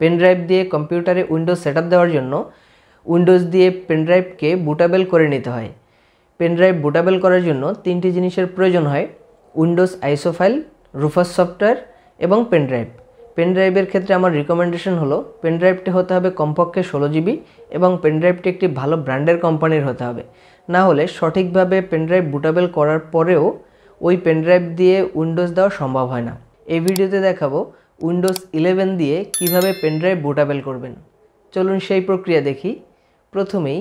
pen drive দিয়ে কম্পিউটারে Windows set দেওয়ার জন্য উইন্ডোজ দিয়ে পেন ড্রাইভকে বুটাবেল করে নিতে হয় পেন ড্রাইভ বুটাবেল করার জন্য তিনটি জিনিসের প্রয়োজন হয় Windows ISO file file Rufus software এবং পেন ড্রাইভ পেন ড্রাইভের ক্ষেত্রে আমার রিকমেন্ডেশন হলো পেন ড্রাইভটি হতে হবে কমপক্ষে ষোলো জিবি এবং পেন ড্রাইভটি একটি ভালো ব্র্যান্ডের কোম্পানির হতে হবে না হলে সঠিকভাবে পেন ড্রাইভ বুটাবেল করার পরেও ওই পেন ড্রাইভ দিয়ে উইন্ডোজ দেওয়া সম্ভব হয় না এই ভিডিওতে দেখাবো উইন্ডোজ ইলেভেন দিয়ে কিভাবে পেনড্রাইভ বোটাবেল করবেন চলুন সেই প্রক্রিয়া দেখি প্রথমেই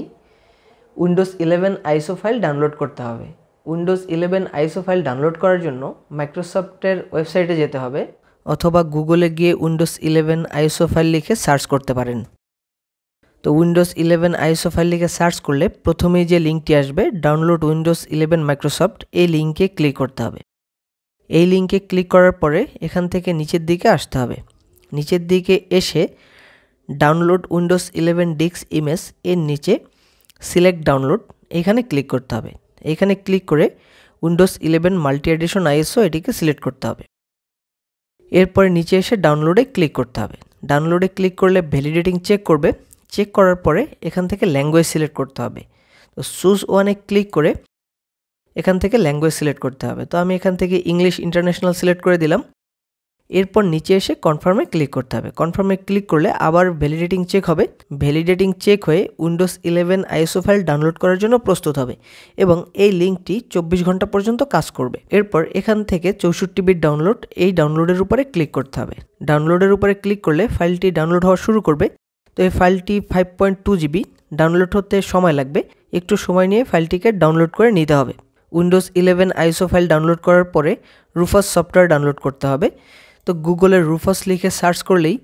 Windows eleven ISO file download করতে হবে Windows eleven ISO file download করার জন্য মাইক্রোসফটের ওয়েবসাইটে যেতে হবে অথবা গুগলে গিয়ে উইন্ডোজ ইলেভেন আইসো ফাইল লিখে সার্চ করতে পারেন তো উইন্ডোজ ইলেভেন আইসো ফাইল লিখে সার্চ করলে প্রথমেই যে লিঙ্কটি আসবে ডাউনলোড উইন্ডোজ ইলেভেন মাইক্রোসফট এই লিঙ্কে ক্লিক করতে হবে এই লিঙ্কে ক্লিক করার পরে এখান থেকে নিচের দিকে আসতে হবে নিচের দিকে এসে ডাউনলোড উইন্ডোজ ইলেভেন ডিক্স ইমেজ এর নিচে সিলেক্ট ডাউনলোড এখানে ক্লিক করতে হবে এখানে ক্লিক করে Windows eleven multi edition ISO এটিকে সিলেক্ট করতে হবে এরপরে নিচে এসে ডাউনলোডে ক্লিক করতে হবে ডাউনলোডে ক্লিক করলে ভ্যালিডেটিং চেক করবে চেক করার পরে এখান থেকে ল্যাঙ্গুয়েজ সিলেক্ট করতে হবে তো চুজ ওয়ানে ক্লিক করে এখান থেকে ল্যাঙ্গুয়েজ সিলেক্ট করতে হবে তো আমি এখান থেকে ইংলিশ ইন্টারন্যাশনাল সিলেক্ট করে দিলাম এরপর নিচে এসে কনফার্মে ক্লিক করতে হবে কনফার্মে ক্লিক করলে আবার ভ্যালিডেটিং চেক হবে ভ্যালিডেটিং চেক হয়ে Windows eleven ISO file download করার জন্য প্রস্তুত হবে এবং এই লিঙ্কটি চব্বিশ ঘন্টা পর্যন্ত কাজ করবে এরপর এখান থেকে চৌষট্টি বিট ডাউনলোড এই ডাউনলোডের উপরে ক্লিক করতে হবে ডাউনলোডের উপরে ক্লিক করলে ফাইলটি ডাউনলোড হওয়া শুরু করবে তো এই ফাইলটি five point two GB download হতে সময় লাগবে একটু সময় নিয়ে ফাইলটিকে ডাউনলোড করে নিতে হবে Windows eleven ISO file download করার পরে রুফাস সফটওয়্যার ডাউনলোড করতে হবে তো গুগলের রুফাস লিখে সার্চ করলেই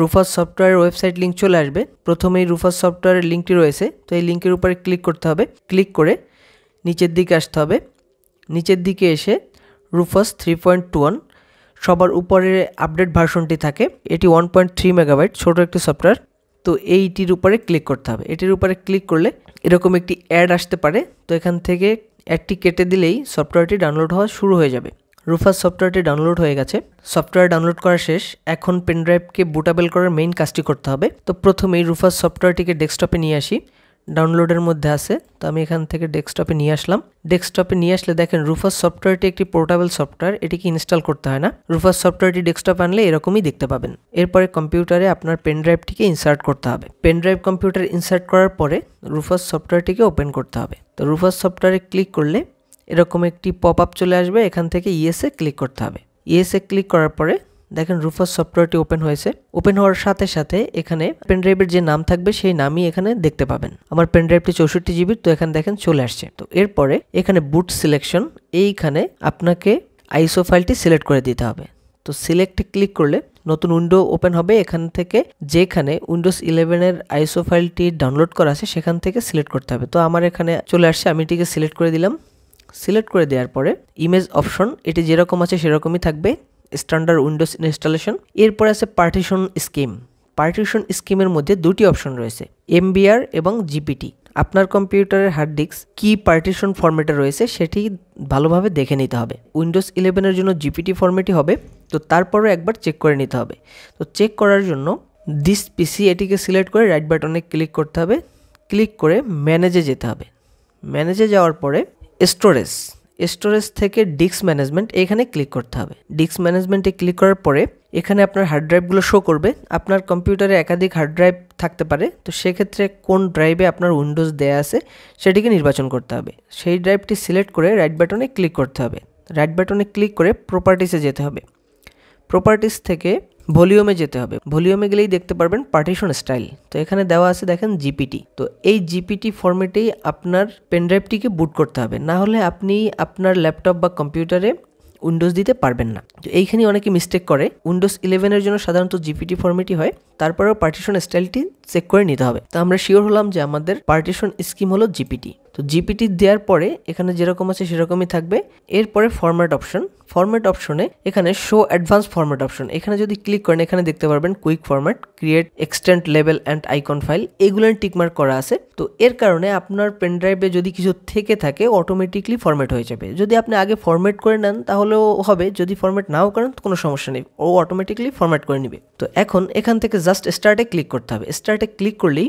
রুফাস সফটওয়্যারের ওয়েবসাইট লিঙ্ক চলে আসবে প্রথমেই রুফাস সফটওয়্যারের লিঙ্কটি রয়েছে তো এই লিঙ্কের উপরে ক্লিক করতে হবে ক্লিক করে নিচের দিকে আসতে হবে নিচের দিকে এসে Rufus three point two one সবার উপরে আপডেট ভার্সনটি থাকে এটি ওয়ান পয়েন্ট থ্রি মেগাবাইট ছোটো একটি সফটওয়্যার তো এইটির উপরে ক্লিক করতে হবে এটির উপরে ক্লিক করলে এরকম একটি অ্যাড আসতে পারে তো এখান থেকে একটি কেটে দিলেই সফটওয়্যারটি ডাউনলোড হওয়া শুরু হয়ে যাবে রুফাস সফটওয়্যারটি ডাউনলোড হয়ে গেছে সফটওয়্যার ডাউনলোড করা শেষ এখন পেনড্রাইভকে বুটাবেল করার মেইন কাজটি করতে হবে তো প্রথমেই রুফাস সফটওয়্যারটিকে ডেস্কটপে নিয়ে আসি ডাউনলোডের মধ্যে আছে তো আমি এখান থেকে ডেস্কটপে নিয়ে আসলাম ডেস্কটপে নিয়ে আসলে দেখেন রুফাস সফটওয়্যারটি একটি পোর্টেবল সফটওয়্যার এটিকে ইনস্টল করতে হয় না রুফাস সফটওয়্যারটি ডেস্কটপ আনলে এরকমই দেখতে পাবেন এরপরে কম্পিউটারে আপনার পেন ড্রাইভটিকে ইনসার্ট করতে হবে পেন ড্রাইভ কম্পিউটার ইনসার্ট করার পরে রুফাস সফটওয়্যারটিকে ওপেন করতে হবে তো রুফাস সফটওয়্যারে ক্লিক করলে এরকম একটি পপ আপ চলে আসবে এখান থেকে ইএসএ ক্লিক করতে হবে ইএসএ ক্লিক করার পরে দেখেন রুফাস সফটওয়্যারটি ওপেন হয়েছে ওপেন হওয়ার সাথে সাথে এখানে পেনড্রাইভের যে নাম থাকবে সেই নামই এখানে দেখতে পাবেন আমার পেনড্রাইভটি চৌষট্টি জিবি তো এখানে দেখেন চলে আসছে তো এরপরে এখানে বুট সিলেকশন এইখানে আপনাকে আইসো ফাইলটি সিলেক্ট করে দিতে হবে তো সিলেক্টে ক্লিক করলে নতুন উইন্ডো ওপেন হবে এখান থেকে যেখানে উইন্ডোজ ইলেভেনের আইসো ফাইলটি ডাউনলোড করা আছে সেখান থেকে সিলেক্ট করতে হবে তো আমার এখানে চলে আসছে আমি এটিকে সিলেক্ট করে দিলাম সিলেক্ট করে দেওয়ার পরে ইমেজ অপশন এটি যেরকম আছে সেরকমই থাকবে স্ট্যান্ডার্ড উইন্ডোজ ইনস্টলেশন এরপর আছে পার্টিশন স্কিম পার্টিশন স্কিমের মধ্যে দুটি অপশন রয়েছে এমবিআর এবং জিপিটি আপনার কম্পিউটারের হার্ড ডিস্ক কী পার্টিশন ফর্মেটে রয়েছে সেটি ভালোভাবে দেখে নিতে হবে উইন্ডোজ ইলেভেনের জন্য জিপিটি ফর্মেটই হবে তো তারপরে একবার চেক করে নিতে হবে তো চেক করার জন্য দিস পিসি এটিকে সিলেক্ট করে রাইট বাটনে ক্লিক করতে হবে ক্লিক করে ম্যানেজে যেতে হবে ম্যানেজে যাওয়ার পরে স্টোরেজ স্টোরেজ থেকে ডিস্ক ম্যানেজমেন্ট এখানে ক্লিক করতে হবে ডিস্ক ম্যানেজমেন্টে ক্লিক করার পরে এখানে আপনার হার্ড ড্রাইভগুলো শো করবে আপনার কম্পিউটারে একাধিক হার্ড ড্রাইভ থাকতে পারে তো সেক্ষেত্রে কোন ড্রাইভে আপনার উইন্ডোজ দেয়া আছে সেটিকে নির্বাচন করতে হবে সেই ড্রাইভটি সিলেক্ট করে রাইট বাটনে ক্লিক করতে হবে রাইট বাটনে ক্লিক করে প্রপার্টিসে যেতে হবে প্রপার্টিস থেকে ভলিউমে যেতে হবে ভলিউমে গেলেই দেখতে পারবেন পার্টিশন স্টাইল তো এখানে দেওয়া আছে দেখেন জিপিটি তো এই জিপিটি ফর্মেটেই আপনার পেনড্রাইভটিকে বুট করতে হবে না হলে আপনি আপনার ল্যাপটপ বা কম্পিউটারে উইন্ডোজ দিতে পারবেন না তো এইখানে অনেকে মিস্টেক করে উইন্ডোজ ইলেভেনের জন্য সাধারণত জিপিটি ফর্মেটই হয় তারপরেও পার্টিশন স্টাইলটি চেক করে নিতে হবে তো আমরা শিওর হলাম যে আমাদের পার্টিশন স্কিম হলো জিপিটি তো জিপিটি দেওয়ার পরে এখানে যেরকম আছে সেরকমই থাকবে এরপরে ফরম্যাট অপশন ফরম্যাট অপশনে এখানে শো অ্যাডভান্স ফরম্যাট অপশন এখানে যদি ক্লিক করেন এখানে দেখতে পারবেন কুইক ফরম্যাট ক্রিয়েট এক্সটেন্ট লেভেল অ্যান্ড আইকন ফাইল এগুলো টিকমার্ক করা আছে তো এর কারণে আপনার পেনড্রাইভে যদি কিছু থেকে থাকে অটোমেটিকলি ফরম্যাট হয়ে যাবে যদি আপনি আগে ফরম্যাট করে নেন তাহলেও হবে যদি ফরম্যাট নাও করেন তো কোনো সমস্যা নেই ও অটোমেটিকলি ফরম্যাট করে নেবে তো এখন এখান থেকে জাস্ট স্টার্টে ক্লিক করতে হবে স্টার্টে ক্লিক করলেই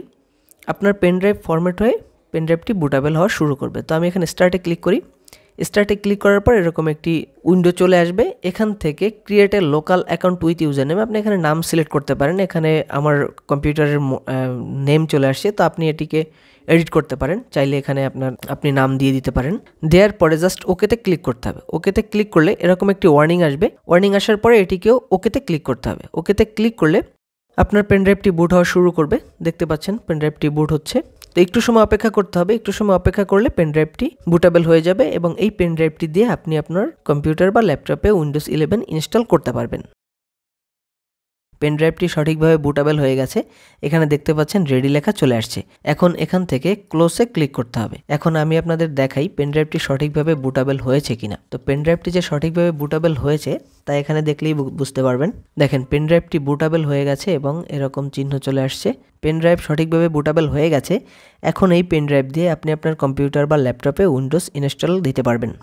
আপনার পেনড্রাইভ ফরম্যাট হয়ে পেন ড্রাইভটি বুটাবেল হওয়া শুরু করবে তো আমি এখানে স্টার্টে ক্লিক করি স্টার্টে ক্লিক করার পর এরকম একটি উইন্ডো চলে আসবে এখান থেকে create a local account with user name আপনি এখানে নাম সিলেক্ট করতে পারেন এখানে আমার কম্পিউটারের নেম চলে আসছে তো আপনি এটিকে এডিট করতে পারেন চাইলে এখানে আপনার আপনি নাম দিয়ে দিতে পারেন দেওয়ার পরে জাস্ট ওকেতে ক্লিক করতে হবে ওকেতে ক্লিক করলে এরকম একটি ওয়ার্নিং আসবে ওয়ার্নিং আসার পরে এটিকেও ওকেতে ক্লিক করতে হবে ওকেতে ক্লিক করলে আপনার পেনড্রাইভটি বুট হওয়া শুরু করবে দেখতে পাচ্ছেন পেনড্রাইভটি বুট হচ্ছে তো একটু সময় অপেক্ষা করতে হবে একটু সময় অপেক্ষা করলে পেন ড্রাইভটি বুটেবল হয়ে যাবে এবং এই পেন ড্রাইভটি দিয়ে আপনি আপনার কম্পিউটার বা ল্যাপটপে উইন্ডোজ ইলেভেন ইনস্টল করতে পারবেন পেনড্রাইভটি সঠিকভাবে বুটাবেল হয়ে গেছে এখানে দেখতে পাচ্ছেন রেডি লেখা চলে আসছে এখন এখান থেকে ক্লোজে ক্লিক করতে হবে এখন আমি আপনাদের দেখাই পেনড্রাইভটি সঠিকভাবে বুটাবেল হয়েছে কিনা তো পেনড্রাইভটি যে সঠিকভাবে বুটাবেল হয়েছে তা এখানে দেখলেই বুঝতে পারবেন দেখেন পেনড্রাইভটি বুটাবেল হয়ে গেছে এবং এরকম চিহ্ন চলে আসছে পেনড্রাইভ সঠিকভাবে বুটাবেল হয়ে গেছে এখন এই পেনড্রাইভ দিয়ে আপনি আপনার কম্পিউটার বা ল্যাপটপে উইন্ডোজ ইনস্টল দিতে পারবেন